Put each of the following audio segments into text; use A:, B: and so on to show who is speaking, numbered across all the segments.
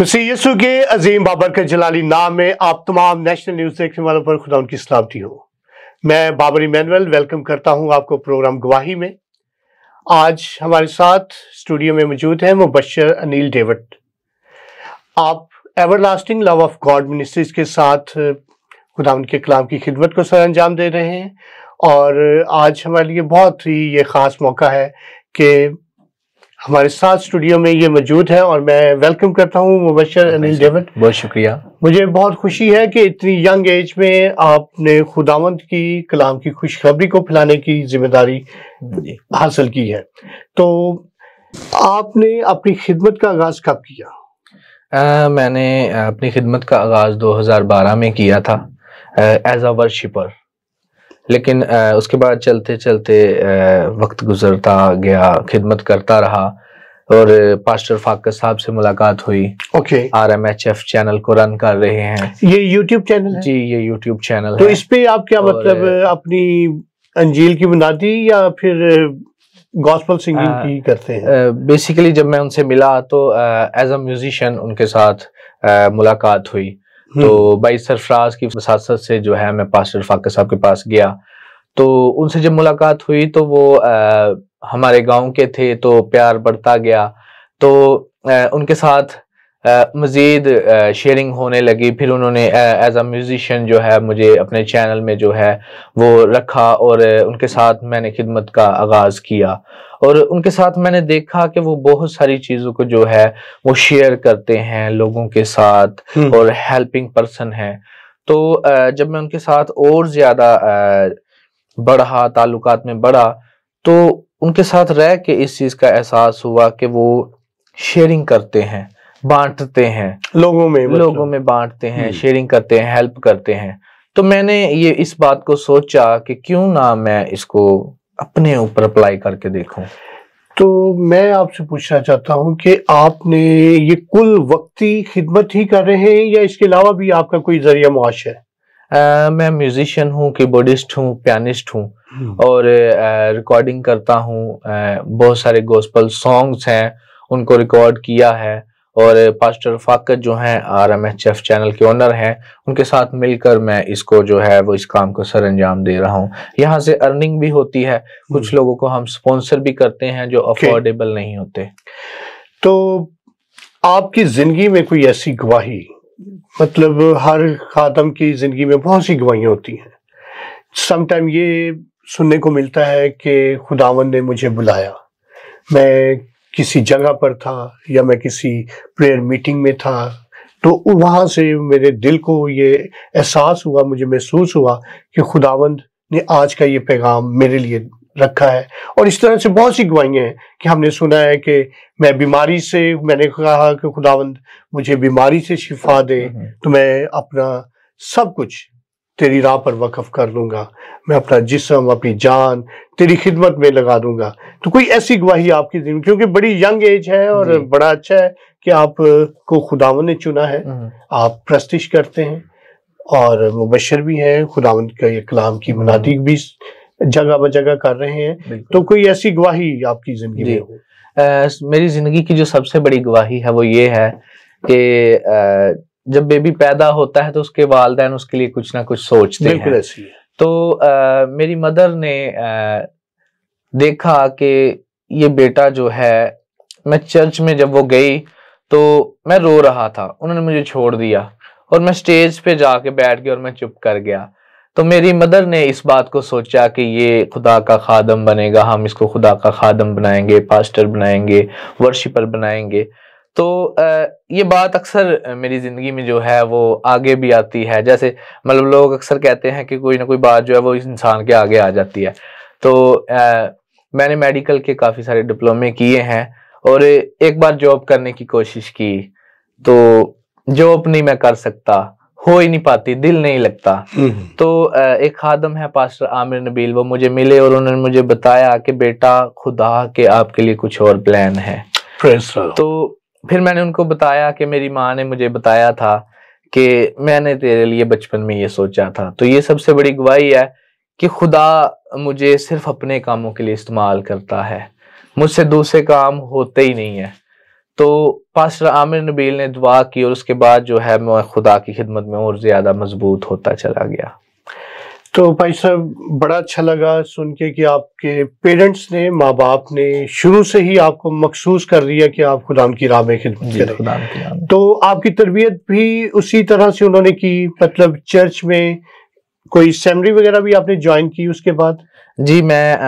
A: मसीह यसु के अजीम बाबर के जलाली नाम में आप तमाम नेशनल न्यूज़ देखने वालों पर खुदा उनकी सलामती हो मैं बाबर इमैनुअल वेलकम करता हूं आपको प्रोग्राम गवाही में आज हमारे साथ स्टूडियो में मौजूद हैं मुबशर अनिल डेवट आप everlasting love of God ministries के साथ खुदा उनके कलाम की खिदमत को सर अंजाम दे रहे हैं और आज हमारे लिए बहुत ही ये ख़ास मौका है कि हमारे साथ स्टूडियो में ये मौजूद है और मैं वेलकम करता हूँ मुबशर अनिल डेवन बहुत शुक्रिया मुझे बहुत खुशी है कि इतनी यंग एज में आपने खुदावंत की कलाम की खुशखबरी को फैलाने की जिम्मेदारी हासिल की है तो आपने अपनी खिदमत का आगाज़ कब किया
B: आ, मैंने अपनी खिदमत का आगाज़ 2012 में किया था एज अ वर्शिपर लेकिन आ, उसके बाद चलते चलते आ, वक्त गुजरता गया खिदमत करता रहा और पास्टर फाकर साहब से मुलाकात हुई okay R M H F channel को रन कर रहे हैं
A: ये यूट्यूब चैनल है?
B: जी ये यूट्यूब चैनल तो है। इस
A: पे आप क्या मतलब अपनी अंजील की बुनादी या फिर गॉस्पल सिंगिंग आ, की करते हैं बेसिकली जब मैं उनसे
B: मिला तो एज अ म्यूजिशियन उनके साथ आ, मुलाकात हुई तो हम्म। भाई सरफराज की साथ से जो है मैं पास्टर फाकिर साहब के पास गया तो उनसे जब मुलाकात हुई तो वो आ, हमारे गांव के थे तो प्यार बढ़ता गया तो आ, उनके साथ आ, मज़ीद शेयरिंग होने लगी फिर उन्होंने एज अ म्यूजिशियन जो है मुझे अपने चैनल में जो है वो रखा और उनके साथ मैंने खिदमत का आगाज़ किया और उनके साथ मैंने देखा कि वो बहुत सारी चीज़ों को जो है वो शेयर करते हैं लोगों के साथ हम्म। और हेल्पिंग पर्सन है तो जब मैं उनके साथ और ज़्यादा बढ़ा ताल्लुकात में बढ़ा तो उनके साथ रह के इस चीज़ का एहसास हुआ कि वो शेयरिंग करते हैं बांटते हैं लोगों में मतलब। लोगों में बांटते हैं शेयरिंग हम्म। करते हैं हेल्प करते हैं तो मैंने ये इस बात को सोचा कि क्यों ना मैं इसको अपने ऊपर अप्लाई करके देखूं
A: तो मैं आपसे पूछना चाहता हूं कि आपने ये कुल वक्ती खिदमत ही कर रहे हैं या इसके अलावा भी आपका कोई जरिया मुआश है आ, मैं म्यूजिशियन हूँ कीबोर्डिस्ट हूँ पियानिस्ट हूँ और
B: रिकॉर्डिंग करता हूँ बहुत सारे गोस्पल सॉन्ग्स हैं उनको रिकॉर्ड किया है और पास्टर फाकत जो हैं R M H F channel के ओनर हैं उनके साथ मिलकर मैं इसको जो है वो इस काम को सर अंजाम दे रहा हूँ यहाँ से अर्निंग भी होती है हम्म। कुछ लोगों को हम स्पॉन्सर भी करते हैं जो अफोर्डेबल नहीं होते
A: तो आपकी ज़िंदगी में कोई ऐसी गवाही मतलब हर खादम की ज़िंदगी में बहुत सी गवाहियाँ होती हैं समटाइम ये सुनने को मिलता है कि खुदावन ने मुझे बुलाया मैं किसी जगह पर था या मैं किसी प्रेयर मीटिंग में था तो वहाँ से मेरे दिल को ये एहसास हुआ मुझे महसूस हुआ कि खुदावंद ने आज का ये पैगाम मेरे लिए रखा है और इस तरह से बहुत सी गवाइयाँ हैं कि हमने सुना है कि मैं बीमारी से मैंने कहा कि खुदावंद मुझे बीमारी से शिफा दे हम्म। तो मैं अपना सब कुछ तेरी राह पर वक्फ कर लूँगा मैं अपना जिसम अपनी जान तेरी खिदमत में लगा दूंगा तो कोई ऐसी गवाही आपकी जिंदगी क्योंकि बड़ी यंग एज है और बड़ा अच्छा है कि आपको खुदावन ने चुना है हम्म। आप प्रस्तिश करते हैं और मुबशर भी हैं खुदावन का ये कलाम की मुनादी हम्म। भी जगह ब जगह कर रहे हैं तो कोई ऐसी गवाही आपकी जिंदगी में हो
B: मेरी जिंदगी की जो सबसे बड़ी गवाही है वो ये है कि जब बेबी पैदा होता है तो उसके वालदेन उसके लिए कुछ ना कुछ सोचते हैं है। तो आ, मेरी मदर ने आ, देखा कि ये बेटा जो है मैं चर्च में जब वो गई तो मैं रो रहा था उन्होंने मुझे छोड़ दिया और मैं स्टेज पे जाके बैठ गया और मैं चुप कर गया तो मेरी मदर ने इस बात को सोचा कि ये खुदा का खादम बनेगा हम इसको खुदा का खादम बनाएंगे पास्टर बनाएंगे वर्शिपर बनाएंगे तो ये बात अक्सर मेरी ज़िंदगी में जो है वो आगे भी आती है जैसे मतलब लोग अक्सर कहते हैं कि कोई ना कोई बात जो है वो इंसान के आगे आ जाती है तो मैंने मेडिकल के काफ़ी सारे डिप्लोमे किए हैं और एक बार जॉब करने की कोशिश की तो जॉब नहीं मैं कर सकता हो ही नहीं पाती दिल नहीं लगता हम्म, हम्म। तो एक खादम है पास्टर आमिर नबील वो मुझे मिले और उन्होंने मुझे बताया कि बेटा खुदा के आपके लिए कुछ और प्लान है तो फिर मैंने उनको बताया कि मेरी माँ ने मुझे बताया था कि मैंने तेरे लिए बचपन में ये सोचा था तो ये सबसे बड़ी गवाही है कि खुदा मुझे सिर्फ अपने कामों के लिए इस्तेमाल करता है मुझसे दूसरे काम होते ही नहीं है तो पास्टर आमिर नबील ने दुआ की और उसके बाद जो है मैं खुदा की खिदमत में और ज़्यादा मजबूत होता चला गया
A: तो भाई साहब बड़ा अच्छा लगा सुन के कि आपके पेरेंट्स ने माँ बाप ने शुरू से ही आपको मखसूस कर लिया कि आप खुदाम की राह में खिदमत करें तो आपकी तरबियत भी उसी तरह से उन्होंने की मतलब चर्च में कोई सेमरी वगैरह भी आपने ज्वाइन की उसके बाद जी मैं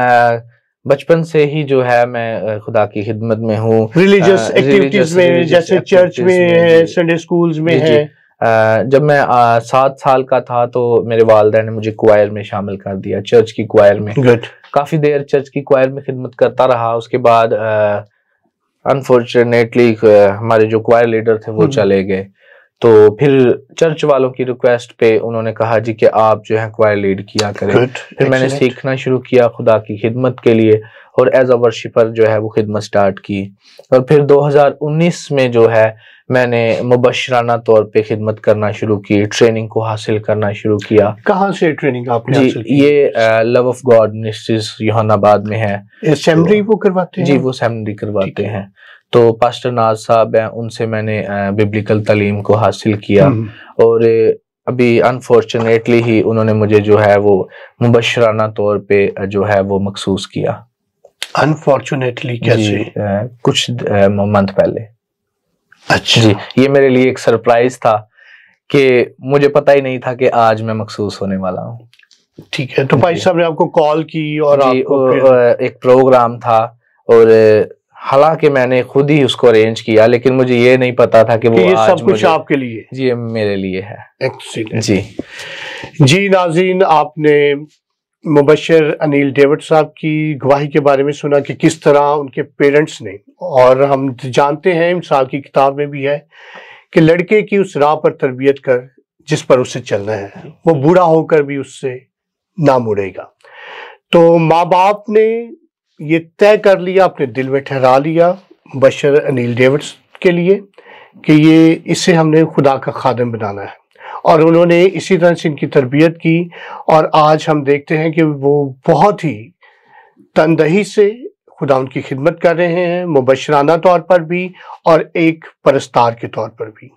B: बचपन से ही जो है मैं खुदा की खिदमत में हूँ रिलीजियस एक्टिविटीज में जैसे चर्च में है
A: संडे स्कूल्स में है
B: जब मैं सात साल का था तो मेरे वालदा ने मुझे क्वायर में शामिल कर दिया चर्च की क्वायर में Good. काफ़ी देर चर्च की क्वायर में खिदमत करता रहा उसके बाद अनफॉर्चुनेटली हमारे जो क्वायर लीडर थे वो हम्म। चले गए तो फिर चर्च वालों की रिक्वेस्ट पे उन्होंने कहा जी कि आप जो है क्वायर लीड किया करें Good, फिर excellent. मैंने सीखना शुरू किया खुदा की खिदमत के लिए और एज अ वर्शिपर जो है वो खिदमत स्टार्ट की और फिर 2019 में जो है मैंने मुबशराना तौर पे खिदमत करना शुरू की ट्रेनिंग को हासिल करना शुरू किया कहाँ से ट्रेनिंग आपने जी हासिल ये love of God ministries Youhanabad में है तो, वो करवाते हैं जी वो सेमरी करवाते हैं तो पास्टर नाज साहब हैं उनसे मैंने बिब्लिकल तलीम को हासिल किया हम्म। और अभी अनफॉर्चुनेटली ही उन्होंने मुझे जो है वो मुबशराना तौर पे जो है वो मखसूस किया अनफॉर्चुनेटली कैसे आ, कुछ मंथ पहले अच्छा जी ये मेरे लिए एक सरप्राइज था कि मुझे पता ही नहीं था कि आज मैं मखसूस होने वाला हूँ ठीक है तो भाई साहब ने आपको कॉल की और आपको एक प्रोग्राम था और हालांकि मैंने खुद ही उसको अरेंज किया लेकिन मुझे ये नहीं पता था कि वो ये आज सब कुछ आपके
A: लिए जी मेरे लिए है एक्सीलेंट जी जी नाजीन आपने मुबशर अनिल डेविड साहब की गवाही के बारे में सुना कि किस तरह उनके पेरेंट्स ने और हम जानते हैं मिसाल की किताब में भी है कि लड़के की उस राह पर तरबियत कर जिस पर उसे चलना है वो बूढ़ा होकर भी उससे ना मुड़ेगा तो माँ बाप ने ये तय कर लिया अपने दिल में ठहरा लिया बशर अनिल डेविड्स के लिए कि ये इसे हमने खुदा का खादम बनाना है और उन्होंने इसी तरह से इनकी तरबियत की और आज हम देखते हैं कि वो बहुत ही तनदही से खुदा उनकी खिदमत कर रहे हैं मुबशराना तौर पर भी और एक परस्तार के तौर पर भी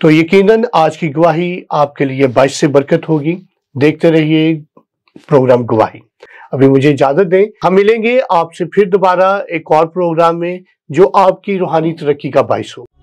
A: तो यकीनन आज की गवाही आपके लिए बाइस से बरकत होगी देखते रहिए प्रोग्राम गवाही अभी मुझे इजाजत दें हम मिलेंगे आपसे फिर दोबारा एक और प्रोग्राम में जो आपकी रूहानी तरक्की का बायस हो